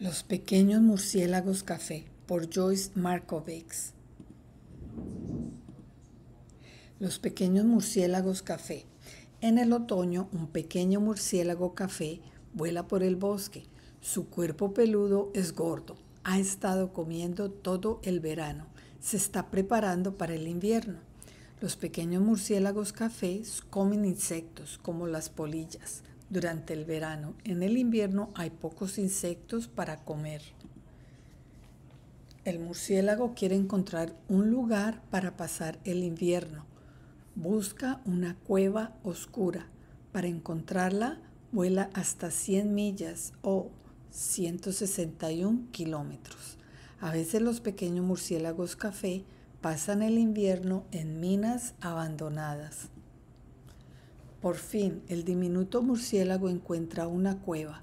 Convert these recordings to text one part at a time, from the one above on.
Los pequeños murciélagos café por Joyce Markovics. Los pequeños murciélagos café. En el otoño, un pequeño murciélago café vuela por el bosque. Su cuerpo peludo es gordo. Ha estado comiendo todo el verano. Se está preparando para el invierno. Los pequeños murciélagos cafés comen insectos como las polillas durante el verano. En el invierno hay pocos insectos para comer. El murciélago quiere encontrar un lugar para pasar el invierno. Busca una cueva oscura. Para encontrarla, vuela hasta 100 millas o 161 kilómetros. A veces los pequeños murciélagos café pasan el invierno en minas abandonadas. Por fin, el diminuto murciélago encuentra una cueva.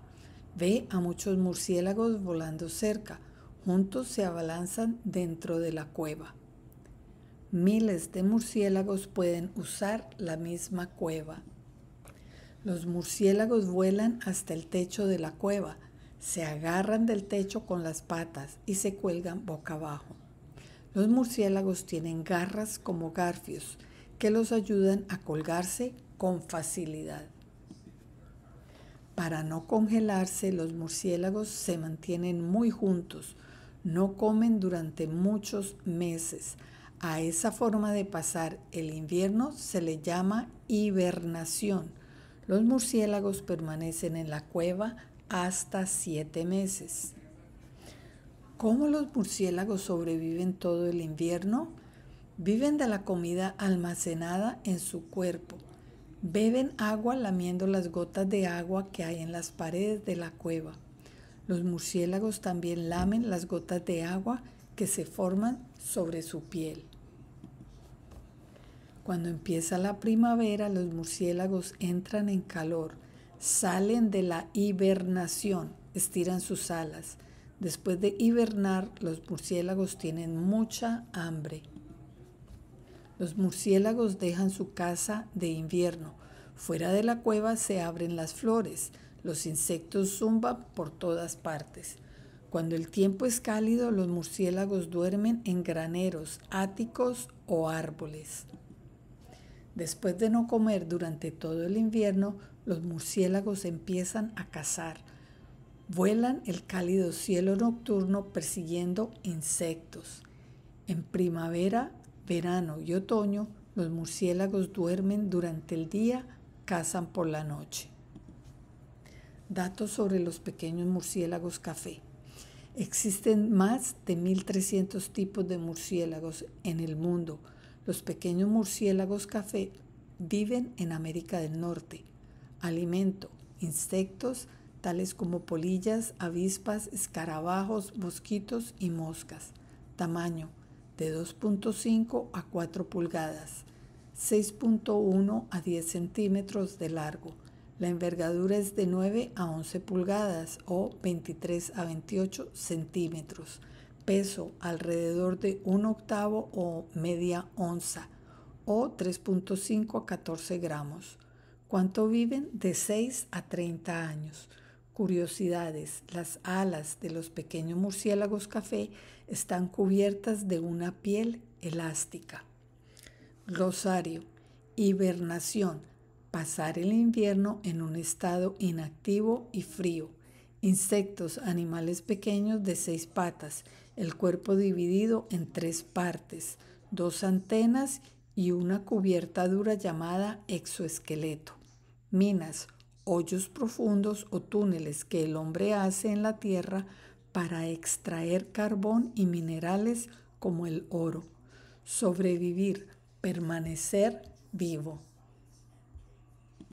Ve a muchos murciélagos volando cerca. Juntos se abalanzan dentro de la cueva. Miles de murciélagos pueden usar la misma cueva. Los murciélagos vuelan hasta el techo de la cueva, se agarran del techo con las patas y se cuelgan boca abajo. Los murciélagos tienen garras como garfios que los ayudan a colgarse con facilidad. Para no congelarse, los murciélagos se mantienen muy juntos, no comen durante muchos meses. A esa forma de pasar el invierno se le llama hibernación. Los murciélagos permanecen en la cueva hasta siete meses. ¿Cómo los murciélagos sobreviven todo el invierno? Viven de la comida almacenada en su cuerpo Beben agua lamiendo las gotas de agua que hay en las paredes de la cueva. Los murciélagos también lamen las gotas de agua que se forman sobre su piel. Cuando empieza la primavera, los murciélagos entran en calor, salen de la hibernación, estiran sus alas. Después de hibernar, los murciélagos tienen mucha hambre. Los murciélagos dejan su casa de invierno. Fuera de la cueva se abren las flores. Los insectos zumban por todas partes. Cuando el tiempo es cálido, los murciélagos duermen en graneros, áticos o árboles. Después de no comer durante todo el invierno, los murciélagos empiezan a cazar. Vuelan el cálido cielo nocturno persiguiendo insectos. En primavera verano y otoño, los murciélagos duermen durante el día, cazan por la noche. Datos sobre los pequeños murciélagos café. Existen más de 1.300 tipos de murciélagos en el mundo. Los pequeños murciélagos café viven en América del Norte. Alimento, insectos, tales como polillas, avispas, escarabajos, mosquitos y moscas. Tamaño, de 2.5 a 4 pulgadas, 6.1 a 10 centímetros de largo. La envergadura es de 9 a 11 pulgadas o 23 a 28 centímetros. Peso alrededor de 1 octavo o media onza o 3.5 a 14 gramos. ¿Cuánto viven? De 6 a 30 años. Curiosidades, las alas de los pequeños murciélagos café están cubiertas de una piel elástica. Rosario, hibernación, pasar el invierno en un estado inactivo y frío. Insectos, animales pequeños de seis patas, el cuerpo dividido en tres partes, dos antenas y una cubierta dura llamada exoesqueleto. Minas, hoyos profundos o túneles que el hombre hace en la tierra para extraer carbón y minerales como el oro. Sobrevivir, permanecer vivo.